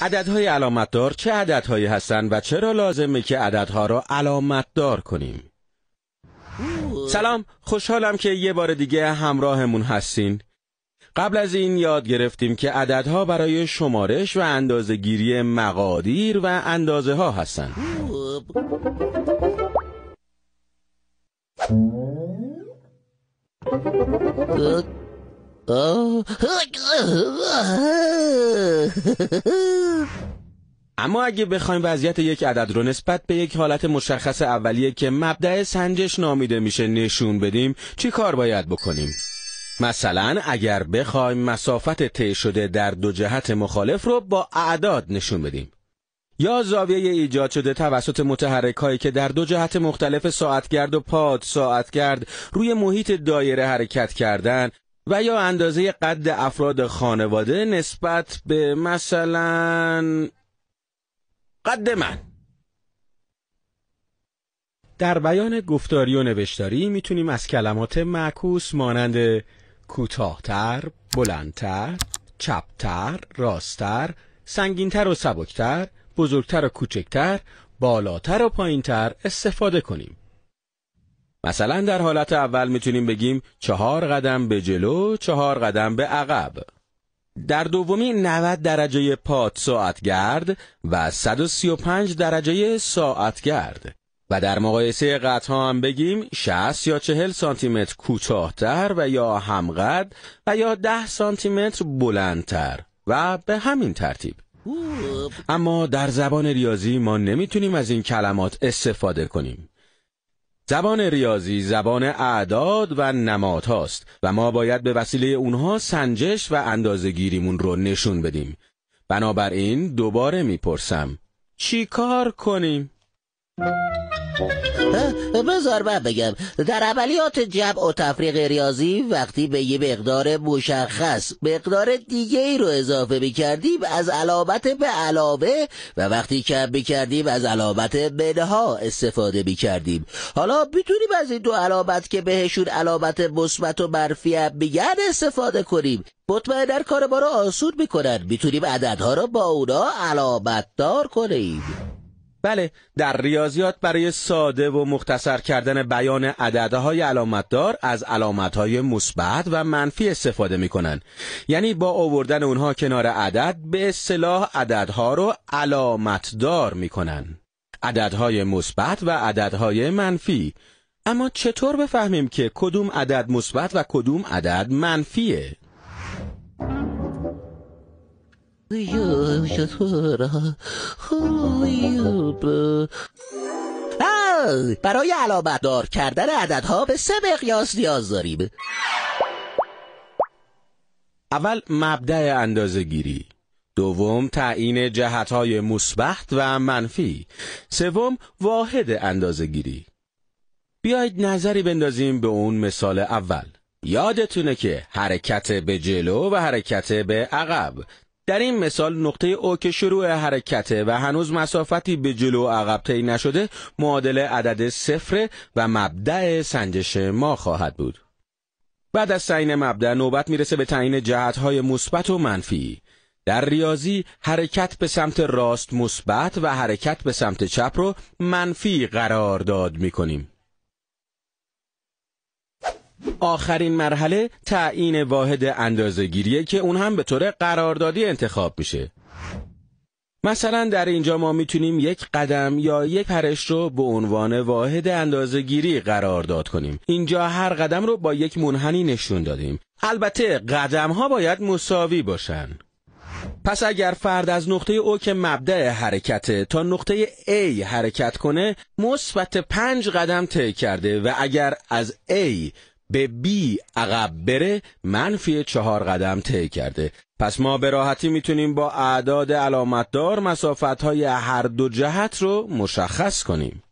عددهای علامتدار چه عددهایی هستند و چرا لازمه که عددها را علامتدار کنیم؟ سلام خوشحالم که یه بار دیگه همراهمون هستین قبل از این یاد گرفتیم که عددها برای شمارش و اندازه گیری مقادیر و اندازه ها هستند. اما اگه بخوایم وضعیت یک عدد رو نسبت به یک حالت مشخص اولیه که مبدع سنجش نامیده میشه نشون بدیم چی کار باید بکنیم؟ مثلا اگر بخوایم مسافت طی شده در دو جهت مخالف رو با اعداد نشون بدیم یا زاویه ایجاد شده توسط متحرک هایی که در دو جهت مختلف ساعتگرد و پاد ساعتگرد روی محیط دایره حرکت کردن و یا اندازه قد افراد خانواده نسبت به مثلا قد من در بیان گفتاری و نوشتاری میتونیم از کلمات معکوس مانند کوتاهتر، بلندتر، چپتر، راستتر، سنگینتر و سبکتر، بزرگتر و کوچکتر، بالاتر و پایینتر استفاده کنیم. مثلا در حالت اول میتونیم بگیم چهار قدم به جلو چهار قدم به عقب در دومی 90 درجه پاد ساعتگرد و 135 درجه ساعتگرد و در مقایسه قطع هم بگیم 60 یا 40 سانتی متر کوتاهتر و یا همقد و یا 10 سانتی متر بلندتر و به همین ترتیب اما در زبان ریاضی ما نمیتونیم از این کلمات استفاده کنیم زبان ریاضی زبان اعداد و نمات هاست و ما باید به وسیله اونها سنجش و اندازگیریمون رو نشون بدیم. بنابراین دوباره میپرسم چی کار کنیم؟ بذار من بگم در عملیات جمع و تفریق ریاضی وقتی به یه مقدار مشخص مقدار دیگه ای رو اضافه میکردیم از علامت به علاوه و وقتی کم میکردیم از علامت منها استفاده میکردیم حالا میتونیم از این دو علامت که بهشون علامت مثبت و منفی میگن استفاده کنیم مطمئن در کار ما رو آسود میکنن میتونیم عددها رو با اونا علامت دار کنیم بله در ریاضیات برای ساده و مختصر کردن بیان عددهای علامتدار از علامتهای مثبت و منفی استفاده میکنند یعنی با آوردن اونها کنار عدد به اصطلاح عددها رو علامتدار عدد عددهای مثبت و عددهای منفی اما چطور بفهمیم که کدوم عدد مثبت و کدوم عدد منفیه برای علامت دار کردن عددها به سه مقیاس نیاز داریم اول مبدع اندازه گیری دوم تعیین جهت های مثبت و منفی سوم واحد اندازه گیری بیایید نظری بندازیم به اون مثال اول یادتونه که حرکت به جلو و حرکت به عقب در این مثال نقطه او که شروع حرکته و هنوز مسافتی به جلو و عقب طی نشده معادل عدد صفر و مبدع سنجش ما خواهد بود. بعد از تعیین مبدع نوبت میرسه به تعیین جهتهای مثبت و منفی. در ریاضی حرکت به سمت راست مثبت و حرکت به سمت چپ رو منفی قرار داد میکنیم. آخرین مرحله تعیین واحد گیریه که اون هم به طور قراردادی انتخاب میشه مثلا در اینجا ما میتونیم یک قدم یا یک پرش رو به عنوان واحد اندازهگیری قرارداد کنیم اینجا هر قدم رو با یک منحنی نشون دادیم البته قدم ها باید مساوی باشن پس اگر فرد از نقطه او که مبدع حرکته تا نقطه A حرکت کنه مثبت پنج قدم طی کرده و اگر از A به بی عقب بره منفی چهار قدم طی کرده پس ما به راحتی میتونیم با اعداد علامتدار مسافت های هر دو جهت رو مشخص کنیم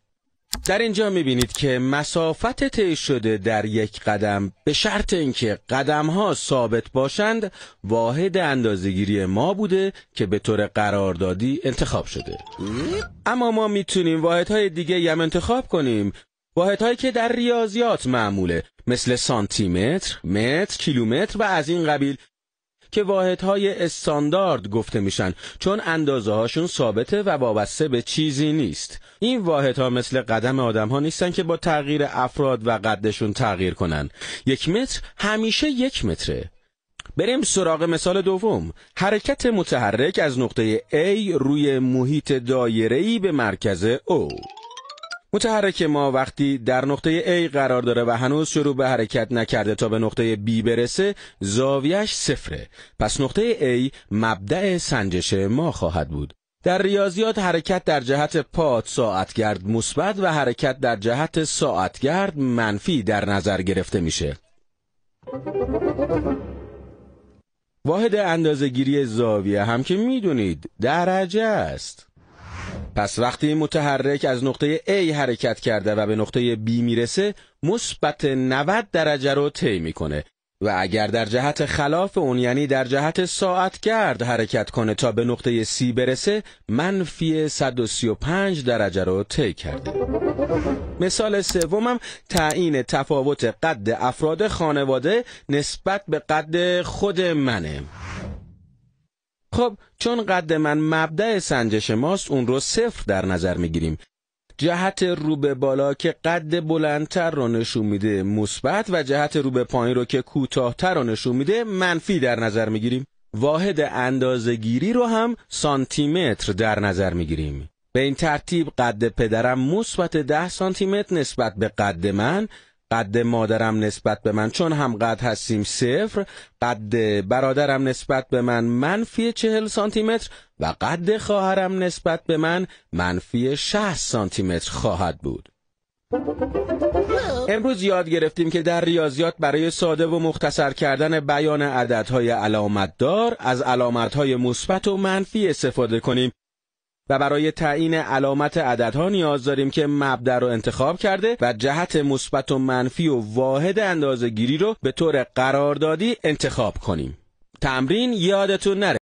در اینجا میبینید که مسافت طی شده در یک قدم به شرط اینکه قدم ها ثابت باشند واحد اندازگیری ما بوده که به طور قراردادی انتخاب شده اما ما میتونیم واحد های دیگه هم انتخاب کنیم واحد هایی که در ریاضیات معموله مثل سانتیمتر، متر، کیلومتر و از این قبیل که واحدهای استاندارد گفته میشن چون اندازه هاشون ثابته و وابسته به چیزی نیست این واحدها مثل قدم آدم ها نیستن که با تغییر افراد و قدشون تغییر کنن یک متر همیشه یک متره بریم سراغ مثال دوم حرکت متحرک از نقطه A روی محیط دایره‌ای به مرکز O متحرک ما وقتی در نقطه A قرار داره و هنوز شروع به حرکت نکرده تا به نقطه B برسه زاویش صفره پس نقطه A مبدع سنجش ما خواهد بود در ریاضیات حرکت در جهت پاد ساعتگرد مثبت و حرکت در جهت ساعتگرد منفی در نظر گرفته میشه واحد گیری زاویه هم که میدونید درجه است پس وقتی متحرک از نقطه A حرکت کرده و به نقطه B میرسه مثبت 90 درجه رو طی میکنه و اگر در جهت خلاف اون یعنی در جهت ساعت کرد حرکت کنه تا به نقطه C برسه منفی 135 درجه رو طی کرده مثال سومم تعیین تفاوت قد افراد خانواده نسبت به قد خود منه خب چون قد من مبدع سنجش ماست اون رو صفر در نظر میگیریم جهت رو به بالا که قد بلندتر رو نشون میده مثبت و جهت رو به پایین رو که کوتاهتر رو نشون میده منفی در نظر میگیریم واحد گیری رو هم سانتیمتر در نظر میگیریم به این ترتیب قد پدرم مثبت ده سانتیمتر نسبت به قد من قد مادرم نسبت به من چون هم قد هستیم صفر قد برادرم نسبت به من منفی چهل متر و قد خواهرم نسبت به من منفی 60 متر خواهد بود امروز یاد گرفتیم که در ریاضیات برای ساده و مختصر کردن بیان عددهای علامتدار از علامتهای مثبت و منفی استفاده کنیم و برای تعیین علامت عددها نیاز داریم که مبدا رو انتخاب کرده و جهت مثبت و منفی و واحد گیری رو به طور قراردادی انتخاب کنیم تمرین یادتون نره